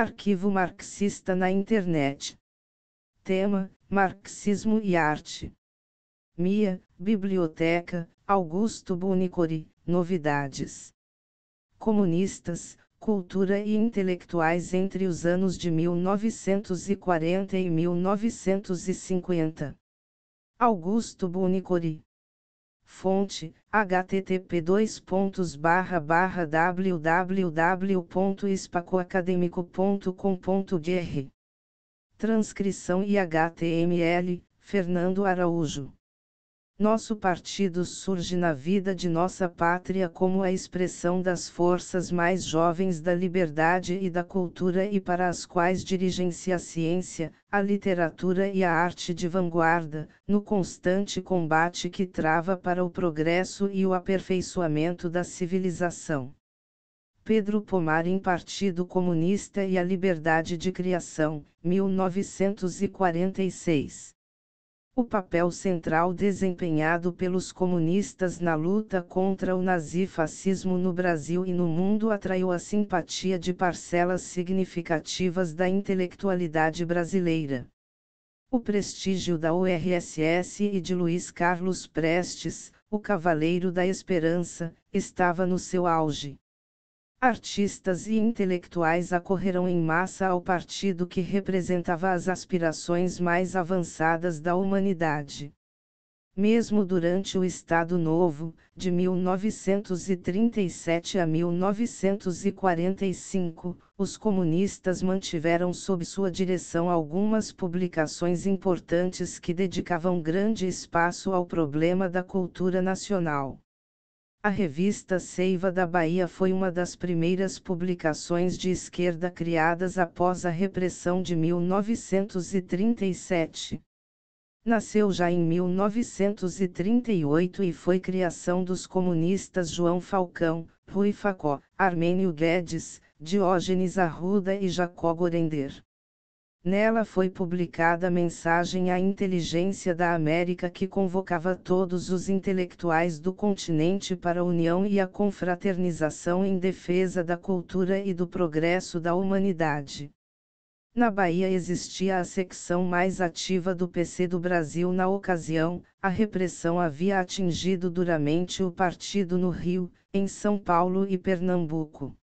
Arquivo Marxista na Internet. Tema: Marxismo e Arte. Mia, Biblioteca, Augusto Bunicori, Novidades. Comunistas, Cultura e Intelectuais entre os anos de 1940 e 1950. Augusto Bunicori. Fonte: http://www.espacoacademico.com.br. Transcrição e HTML: Fernando Araújo. Nosso partido surge na vida de nossa pátria como a expressão das forças mais jovens da liberdade e da cultura e para as quais dirigem-se a ciência, a literatura e a arte de vanguarda, no constante combate que trava para o progresso e o aperfeiçoamento da civilização. Pedro em Partido Comunista e a Liberdade de Criação, 1946 o papel central desempenhado pelos comunistas na luta contra o nazifascismo no Brasil e no mundo atraiu a simpatia de parcelas significativas da intelectualidade brasileira. O prestígio da URSS e de Luiz Carlos Prestes, o Cavaleiro da Esperança, estava no seu auge. Artistas e intelectuais acorreram em massa ao partido que representava as aspirações mais avançadas da humanidade. Mesmo durante o Estado Novo, de 1937 a 1945, os comunistas mantiveram sob sua direção algumas publicações importantes que dedicavam grande espaço ao problema da cultura nacional. A revista Seiva da Bahia foi uma das primeiras publicações de esquerda criadas após a repressão de 1937. Nasceu já em 1938 e foi criação dos comunistas João Falcão, Rui Facó, Armênio Guedes, Diógenes Arruda e Jacó Gorender. Nela foi publicada a mensagem à inteligência da América que convocava todos os intelectuais do continente para a união e a confraternização em defesa da cultura e do progresso da humanidade. Na Bahia existia a secção mais ativa do PC do Brasil na ocasião, a repressão havia atingido duramente o partido no Rio, em São Paulo e Pernambuco.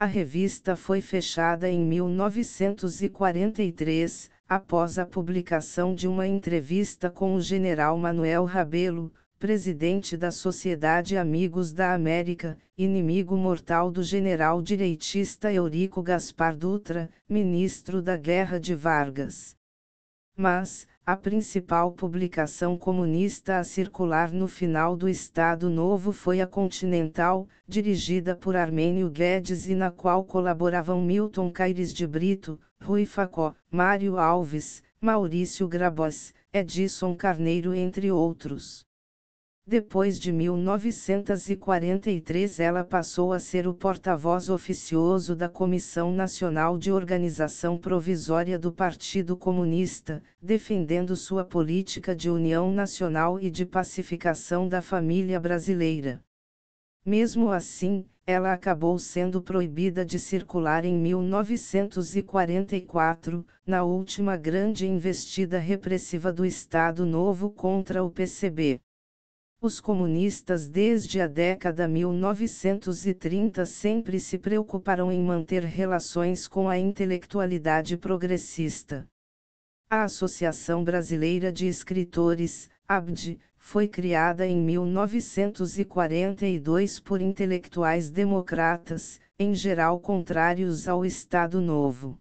A revista foi fechada em 1943, após a publicação de uma entrevista com o general Manuel Rabelo, presidente da Sociedade Amigos da América, inimigo mortal do general direitista Eurico Gaspar Dutra, ministro da Guerra de Vargas mas, a principal publicação comunista a circular no final do Estado Novo foi a Continental, dirigida por Armênio Guedes e na qual colaboravam Milton Caires de Brito, Rui Facó, Mário Alves, Maurício Grabois, Edson Carneiro entre outros. Depois de 1943, ela passou a ser o porta-voz oficioso da Comissão Nacional de Organização Provisória do Partido Comunista, defendendo sua política de união nacional e de pacificação da família brasileira. Mesmo assim, ela acabou sendo proibida de circular em 1944, na última grande investida repressiva do Estado Novo contra o PCB. Os comunistas desde a década 1930 sempre se preocuparam em manter relações com a intelectualidade progressista. A Associação Brasileira de Escritores, ABD, foi criada em 1942 por intelectuais democratas, em geral contrários ao Estado Novo.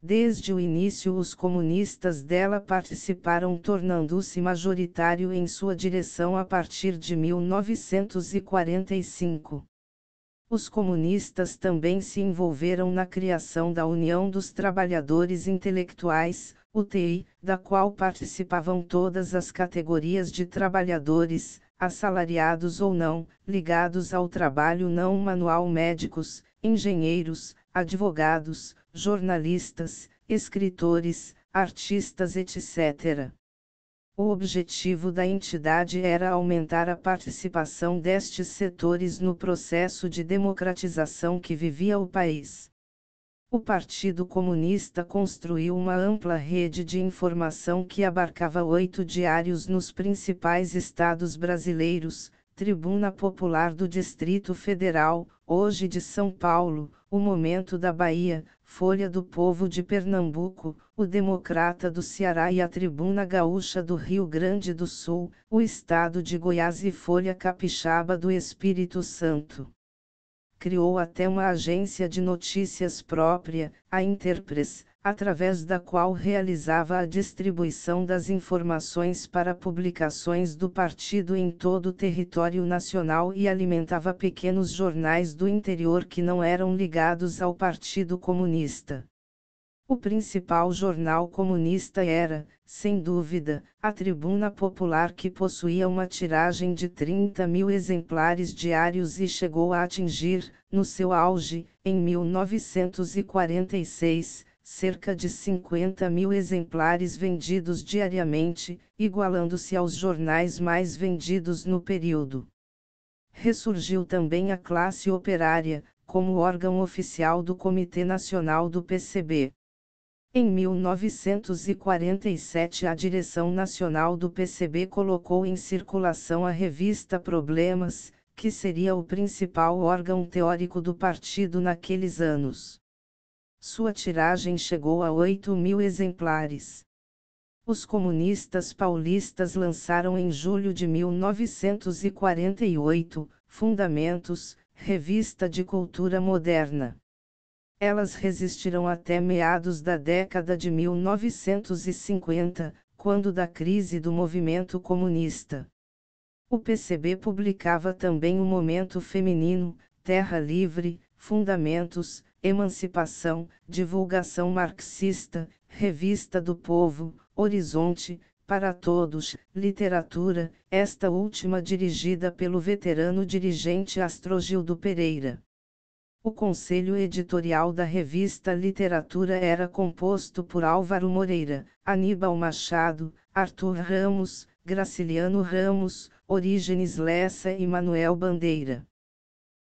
Desde o início, os comunistas dela participaram, tornando-se majoritário em sua direção a partir de 1945. Os comunistas também se envolveram na criação da União dos Trabalhadores Intelectuais, UTI, da qual participavam todas as categorias de trabalhadores, assalariados ou não, ligados ao trabalho não manual médicos, engenheiros, advogados, jornalistas, escritores, artistas, etc. O objetivo da entidade era aumentar a participação destes setores no processo de democratização que vivia o país. O Partido Comunista construiu uma ampla rede de informação que abarcava oito diários nos principais estados brasileiros, Tribuna Popular do Distrito Federal, hoje de São Paulo, o Momento da Bahia, Folha do Povo de Pernambuco, o Democrata do Ceará e a Tribuna Gaúcha do Rio Grande do Sul, o Estado de Goiás e Folha Capixaba do Espírito Santo. Criou até uma agência de notícias própria, a Interpress, através da qual realizava a distribuição das informações para publicações do partido em todo o território nacional e alimentava pequenos jornais do interior que não eram ligados ao Partido Comunista. O principal jornal comunista era, sem dúvida, a Tribuna Popular que possuía uma tiragem de 30 mil exemplares diários e chegou a atingir, no seu auge, em 1946, cerca de 50 mil exemplares vendidos diariamente, igualando-se aos jornais mais vendidos no período. Ressurgiu também a classe operária, como órgão oficial do Comitê Nacional do PCB. Em 1947, a direção nacional do PCB colocou em circulação a revista Problemas, que seria o principal órgão teórico do partido naqueles anos. Sua tiragem chegou a 8 mil exemplares. Os comunistas paulistas lançaram em julho de 1948 Fundamentos, revista de cultura moderna. Elas resistiram até meados da década de 1950, quando da crise do movimento comunista. O PCB publicava também o Momento Feminino, Terra Livre, Fundamentos, Emancipação, Divulgação Marxista, Revista do Povo, Horizonte, para Todos, Literatura, esta última dirigida pelo veterano dirigente Astrogildo Pereira. O conselho editorial da revista Literatura era composto por Álvaro Moreira, Aníbal Machado, Arthur Ramos, Graciliano Ramos, Orígenes Lessa e Manuel Bandeira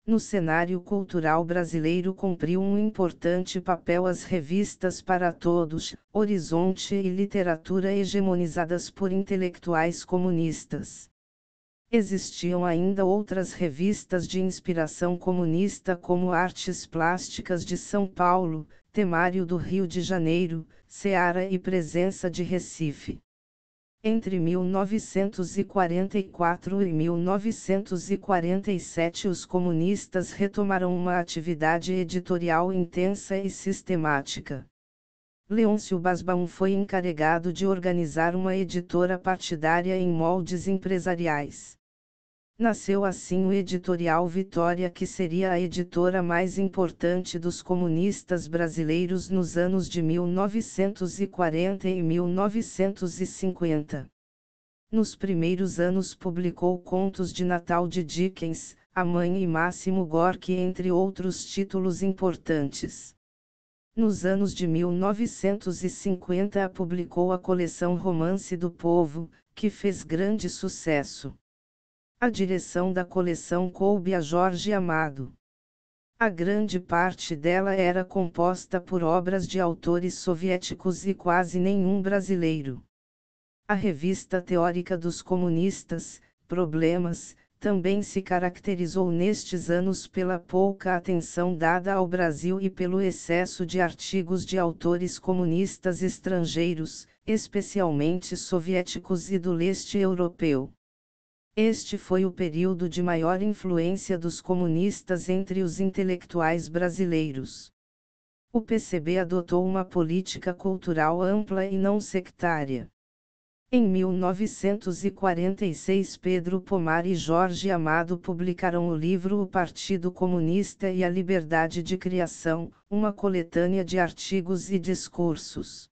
no cenário cultural brasileiro cumpriu um importante papel as revistas para todos, Horizonte e Literatura hegemonizadas por intelectuais comunistas. Existiam ainda outras revistas de inspiração comunista como Artes Plásticas de São Paulo, Temário do Rio de Janeiro, Ceará e Presença de Recife. Entre 1944 e 1947, os comunistas retomaram uma atividade editorial intensa e sistemática. Leôncio Basbaum foi encarregado de organizar uma editora partidária em moldes empresariais. Nasceu assim o Editorial Vitória, que seria a editora mais importante dos comunistas brasileiros nos anos de 1940 e 1950. Nos primeiros anos publicou Contos de Natal de Dickens, A Mãe e Máximo Gorky, entre outros títulos importantes. Nos anos de 1950 publicou a coleção Romance do Povo, que fez grande sucesso. A direção da coleção coube a Jorge Amado. A grande parte dela era composta por obras de autores soviéticos e quase nenhum brasileiro. A revista teórica dos comunistas, Problemas, também se caracterizou nestes anos pela pouca atenção dada ao Brasil e pelo excesso de artigos de autores comunistas estrangeiros, especialmente soviéticos e do leste europeu. Este foi o período de maior influência dos comunistas entre os intelectuais brasileiros. O PCB adotou uma política cultural ampla e não sectária. Em 1946, Pedro Pomar e Jorge Amado publicaram o livro O Partido Comunista e a Liberdade de Criação, uma coletânea de artigos e discursos.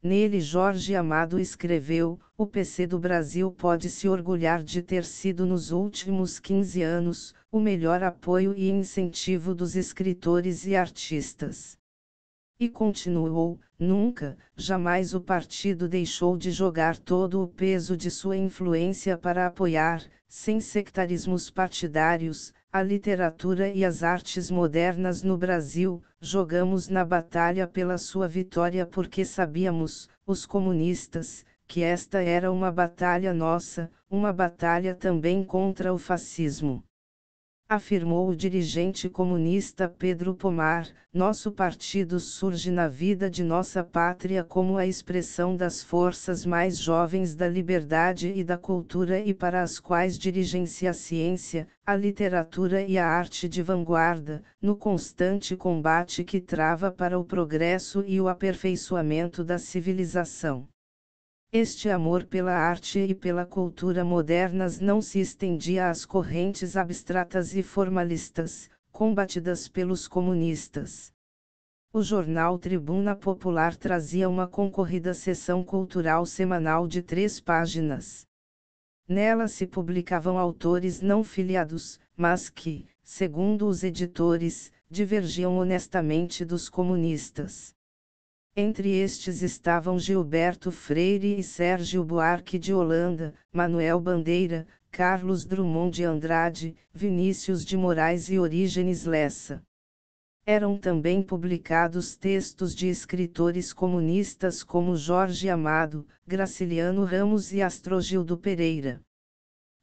Nele Jorge Amado escreveu: O PC do Brasil pode se orgulhar de ter sido nos últimos 15 anos o melhor apoio e incentivo dos escritores e artistas. E continuou: nunca, jamais o partido deixou de jogar todo o peso de sua influência para apoiar, sem sectarismos partidários, a literatura e as artes modernas no Brasil, jogamos na batalha pela sua vitória porque sabíamos, os comunistas, que esta era uma batalha nossa, uma batalha também contra o fascismo afirmou o dirigente comunista Pedro Pomar, nosso partido surge na vida de nossa pátria como a expressão das forças mais jovens da liberdade e da cultura e para as quais dirigem-se a ciência, a literatura e a arte de vanguarda, no constante combate que trava para o progresso e o aperfeiçoamento da civilização. Este amor pela arte e pela cultura modernas não se estendia às correntes abstratas e formalistas, combatidas pelos comunistas. O jornal Tribuna Popular trazia uma concorrida sessão cultural semanal de três páginas. Nela se publicavam autores não filiados, mas que, segundo os editores, divergiam honestamente dos comunistas. Entre estes estavam Gilberto Freire e Sérgio Buarque de Holanda, Manuel Bandeira, Carlos Drummond de Andrade, Vinícius de Moraes e Orígenes Lessa. Eram também publicados textos de escritores comunistas como Jorge Amado, Graciliano Ramos e Astrogildo Pereira.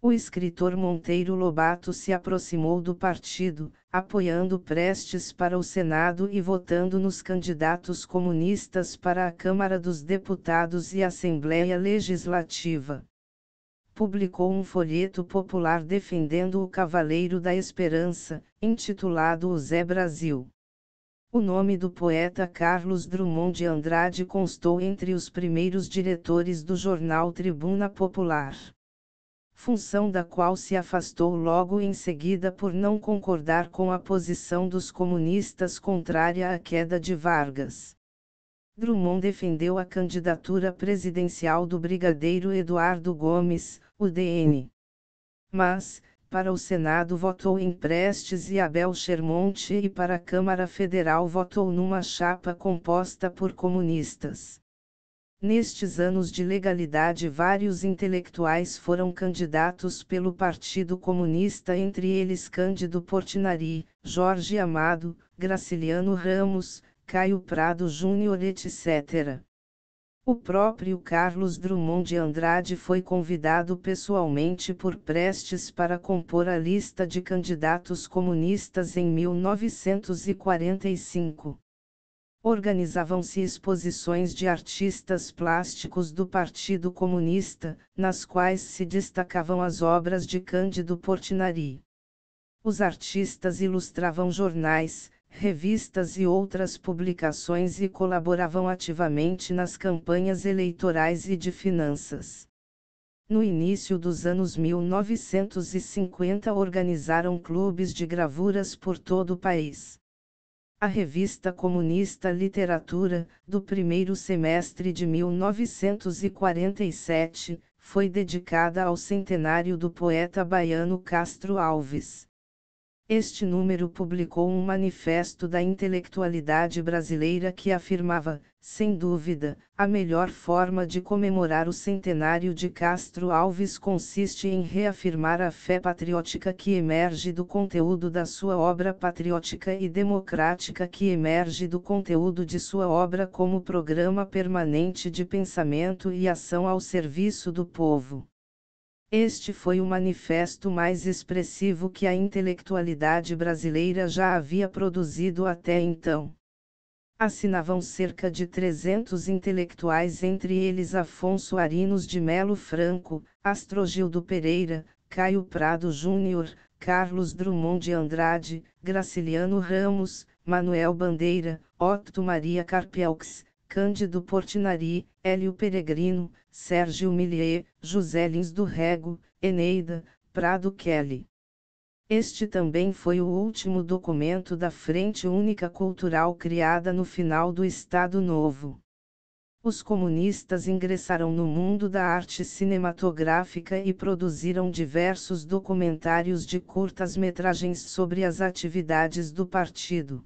O escritor Monteiro Lobato se aproximou do partido, apoiando Prestes para o Senado e votando nos candidatos comunistas para a Câmara dos Deputados e Assembleia Legislativa. Publicou um folheto popular defendendo o Cavaleiro da Esperança, intitulado O Zé Brasil. O nome do poeta Carlos Drummond de Andrade constou entre os primeiros diretores do jornal Tribuna Popular função da qual se afastou logo em seguida por não concordar com a posição dos comunistas contrária à queda de Vargas. Drummond defendeu a candidatura presidencial do brigadeiro Eduardo Gomes, o DN. Mas, para o Senado votou em Prestes e Abel Chermont e para a Câmara Federal votou numa chapa composta por comunistas. Nestes anos de legalidade, vários intelectuais foram candidatos pelo Partido Comunista, entre eles Cândido Portinari, Jorge Amado, Graciliano Ramos, Caio Prado Júnior, etc. O próprio Carlos Drummond de Andrade foi convidado pessoalmente por Prestes para compor a lista de candidatos comunistas em 1945 organizavam-se exposições de artistas plásticos do Partido Comunista, nas quais se destacavam as obras de Cândido Portinari. Os artistas ilustravam jornais, revistas e outras publicações e colaboravam ativamente nas campanhas eleitorais e de finanças. No início dos anos 1950 organizaram clubes de gravuras por todo o país a Revista Comunista Literatura, do primeiro semestre de 1947, foi dedicada ao centenário do poeta baiano Castro Alves. Este número publicou um manifesto da intelectualidade brasileira que afirmava: sem dúvida, a melhor forma de comemorar o centenário de Castro Alves consiste em reafirmar a fé patriótica que emerge do conteúdo da sua obra patriótica e democrática que emerge do conteúdo de sua obra como programa permanente de pensamento e ação ao serviço do povo. Este foi o manifesto mais expressivo que a intelectualidade brasileira já havia produzido até então assinavam cerca de 300 intelectuais entre eles Afonso Arinos de Melo Franco, Astrogildo Pereira, Caio Prado Júnior, Carlos Drummond de Andrade, Graciliano Ramos, Manuel Bandeira, Otto Maria Carpiaux, Cândido Portinari, Hélio Peregrino, Sérgio Millier, José Lins do Rego, Eneida, Prado Kelly. Este também foi o último documento da Frente Única Cultural criada no final do Estado Novo. Os comunistas ingressaram no mundo da arte cinematográfica e produziram diversos documentários de curtas metragens sobre as atividades do partido.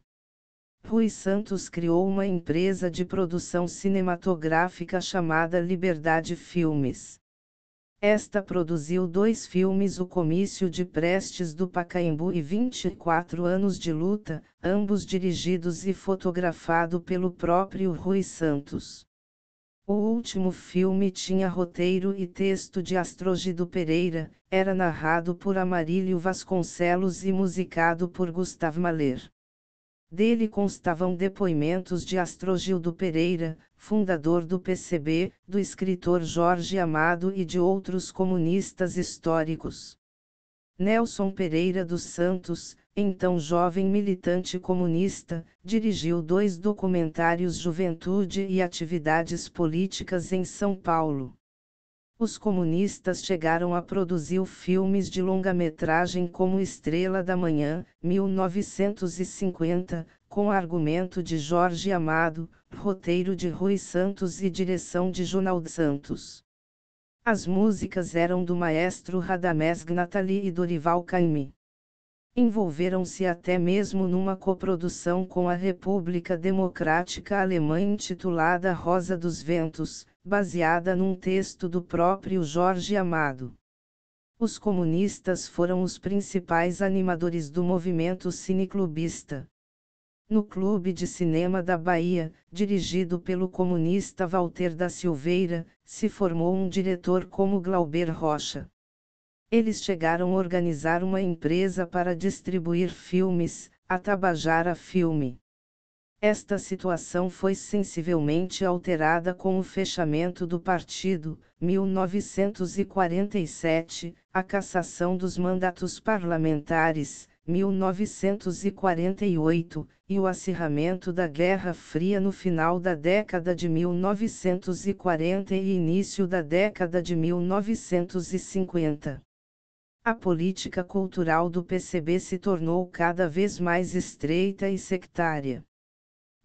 Rui Santos criou uma empresa de produção cinematográfica chamada Liberdade Filmes. Esta produziu dois filmes O Comício de Prestes do Pacaembu e 24 Anos de Luta, ambos dirigidos e fotografado pelo próprio Rui Santos. O último filme tinha roteiro e texto de Astrogido Pereira, era narrado por Amarílio Vasconcelos e musicado por Gustav Mahler. Dele constavam depoimentos de Astrogildo Pereira, fundador do PCB, do escritor Jorge Amado e de outros comunistas históricos. Nelson Pereira dos Santos, então jovem militante comunista, dirigiu dois documentários Juventude e Atividades Políticas em São Paulo os comunistas chegaram a produzir filmes de longa-metragem como Estrela da Manhã, 1950, com argumento de Jorge Amado, roteiro de Rui Santos e direção de Jonald Santos. As músicas eram do maestro Radamés Gnatali e Dorival Caymmi. Envolveram-se até mesmo numa coprodução com a República Democrática Alemã intitulada Rosa dos Ventos, baseada num texto do próprio Jorge Amado. Os comunistas foram os principais animadores do movimento cineclubista. No Clube de Cinema da Bahia, dirigido pelo comunista Walter da Silveira, se formou um diretor como Glauber Rocha. Eles chegaram a organizar uma empresa para distribuir filmes, a Tabajara Filme. Esta situação foi sensivelmente alterada com o fechamento do partido, 1947, a cassação dos mandatos parlamentares, 1948, e o acirramento da Guerra Fria no final da década de 1940 e início da década de 1950. A política cultural do PCB se tornou cada vez mais estreita e sectária.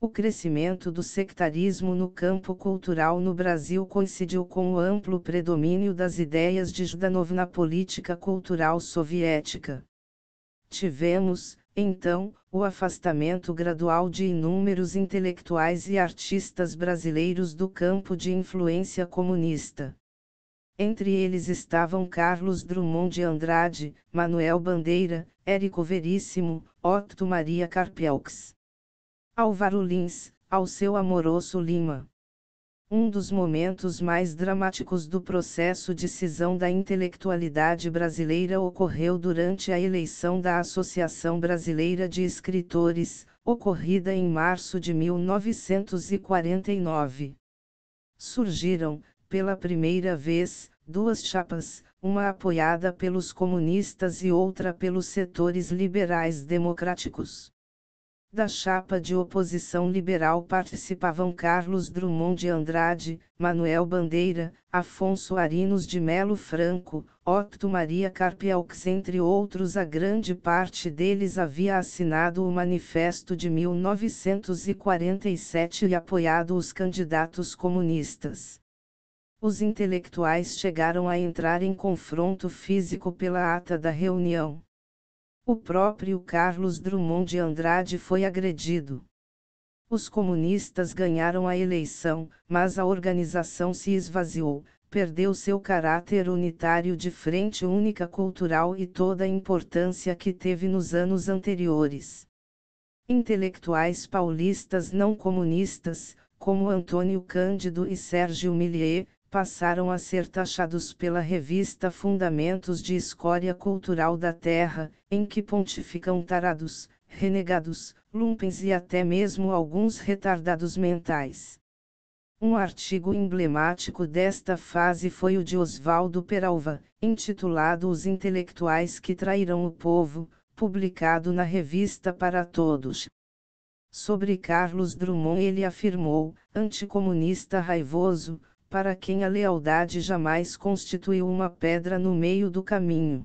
O crescimento do sectarismo no campo cultural no Brasil coincidiu com o amplo predomínio das ideias de Zhdanov na política cultural soviética. Tivemos, então, o afastamento gradual de inúmeros intelectuais e artistas brasileiros do campo de influência comunista. Entre eles estavam Carlos Drummond de Andrade, Manuel Bandeira, Érico Veríssimo, Otto Maria Carpiaux. Álvaro Lins, ao seu amoroso Lima. Um dos momentos mais dramáticos do processo de cisão da intelectualidade brasileira ocorreu durante a eleição da Associação Brasileira de Escritores, ocorrida em março de 1949. Surgiram, pela primeira vez, duas chapas, uma apoiada pelos comunistas e outra pelos setores liberais democráticos. Da chapa de oposição liberal participavam Carlos Drummond de Andrade, Manuel Bandeira, Afonso Arinos de Melo Franco, Otto Maria Carpeaux, entre outros. A grande parte deles havia assinado o Manifesto de 1947 e apoiado os candidatos comunistas. Os intelectuais chegaram a entrar em confronto físico pela ata da reunião. O próprio Carlos Drummond de Andrade foi agredido. Os comunistas ganharam a eleição, mas a organização se esvaziou, perdeu seu caráter unitário de frente única cultural e toda a importância que teve nos anos anteriores. Intelectuais paulistas não comunistas, como Antônio Cândido e Sérgio Millier, passaram a ser taxados pela revista Fundamentos de Escória Cultural da Terra, em que pontificam tarados, renegados, lumpens e até mesmo alguns retardados mentais. Um artigo emblemático desta fase foi o de Oswaldo Peralva, intitulado Os Intelectuais que Traíram o Povo, publicado na revista Para Todos. Sobre Carlos Drummond ele afirmou, anticomunista raivoso, para quem a lealdade jamais constituiu uma pedra no meio do caminho.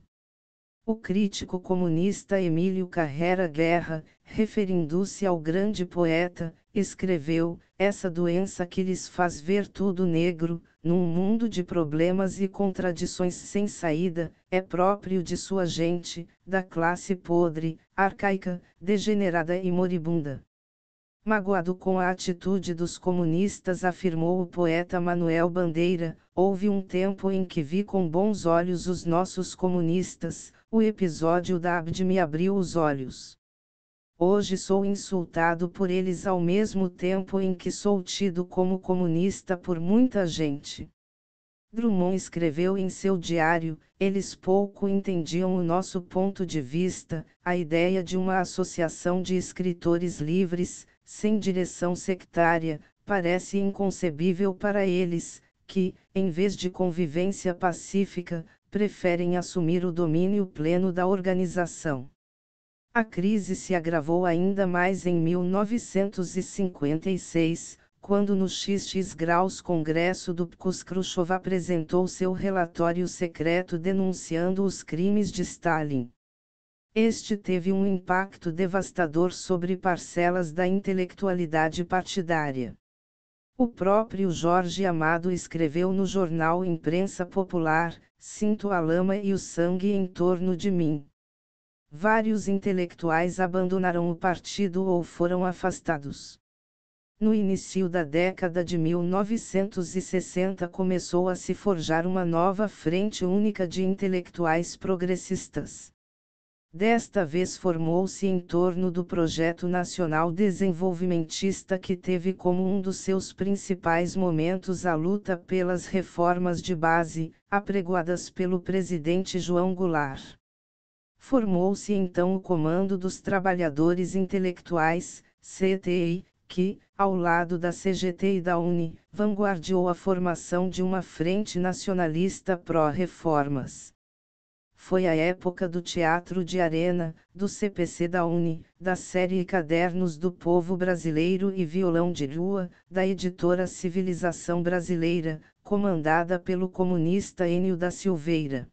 O crítico comunista Emílio Carrera Guerra, referindo-se ao grande poeta, escreveu: Essa doença que lhes faz ver tudo negro, num mundo de problemas e contradições sem saída, é próprio de sua gente, da classe podre, arcaica, degenerada e moribunda. Magoado com a atitude dos comunistas, afirmou o poeta Manuel Bandeira, houve um tempo em que vi com bons olhos os nossos comunistas, o episódio da Abd me abriu os olhos. Hoje sou insultado por eles ao mesmo tempo em que sou tido como comunista por muita gente. Drummond escreveu em seu diário: eles pouco entendiam o nosso ponto de vista, a ideia de uma associação de escritores livres, sem direção sectária, parece inconcebível para eles, que, em vez de convivência pacífica, preferem assumir o domínio pleno da organização. A crise se agravou ainda mais em 1956, quando no XX graus Congresso do PCUS Khrushchev apresentou seu relatório secreto denunciando os crimes de Stalin. Este teve um impacto devastador sobre parcelas da intelectualidade partidária. O próprio Jorge Amado escreveu no jornal Imprensa Popular: Sinto a lama e o sangue em torno de mim. Vários intelectuais abandonaram o partido ou foram afastados. No início da década de 1960 começou a se forjar uma nova frente única de intelectuais progressistas desta vez formou-se em torno do projeto nacional desenvolvimentista que teve como um dos seus principais momentos a luta pelas reformas de base, apregoadas pelo presidente João Goulart. Formou-se então o Comando dos Trabalhadores Intelectuais, CTI, que, ao lado da CGT e da Uni, vanguardiou a formação de uma frente nacionalista pró-reformas foi a época do teatro de arena, do CPC da Uni, da série Cadernos do Povo Brasileiro e Violão de Rua, da editora Civilização Brasileira, comandada pelo comunista Enio da Silveira.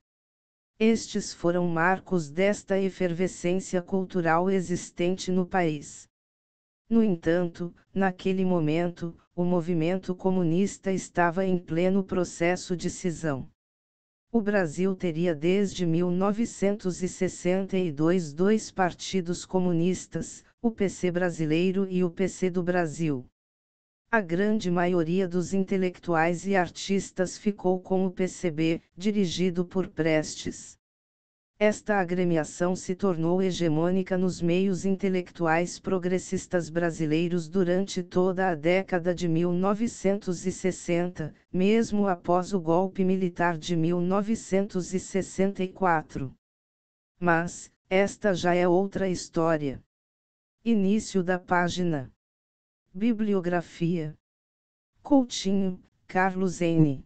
Estes foram marcos desta efervescência cultural existente no país. No entanto, naquele momento, o movimento comunista estava em pleno processo de cisão. O Brasil teria desde 1962 dois partidos comunistas, o PC brasileiro e o PC do Brasil. A grande maioria dos intelectuais e artistas ficou com o PCB, dirigido por Prestes. Esta agremiação se tornou hegemônica nos meios intelectuais progressistas brasileiros durante toda a década de 1960, mesmo após o golpe militar de 1964. Mas, esta já é outra história. Início da página. Bibliografia. Coutinho, Carlos N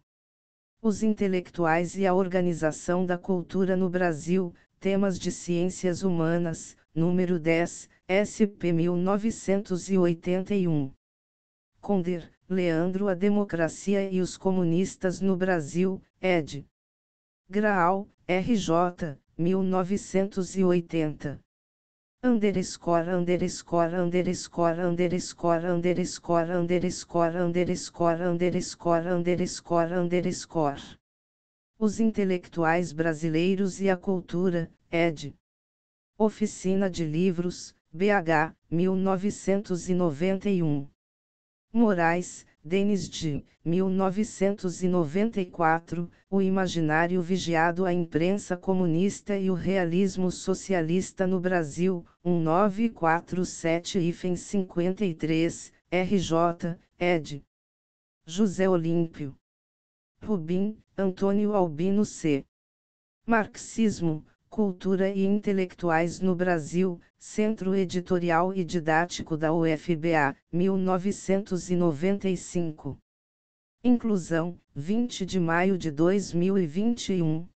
os intelectuais e a organização da cultura no Brasil, temas de ciências humanas, número 10, SP 1981. Conder, Leandro A Democracia e os Comunistas no Brasil, ed. Graal, RJ, 1980 underscore underscore underscore underscore underscore underscore underscore underscore underscore underscore Os intelectuais brasileiros e a cultura, ed. Oficina de Livros, BH, 1991. Moraes, Denis de 1994, O Imaginário Vigiado à Imprensa Comunista e o Realismo Socialista no Brasil, 1947-53, RJ, ed. José Olímpio. Rubim, Antônio Albino C. Marxismo, Cultura e Intelectuais no Brasil, Centro Editorial e Didático da UFBA, 1995. Inclusão, 20 de maio de 2021.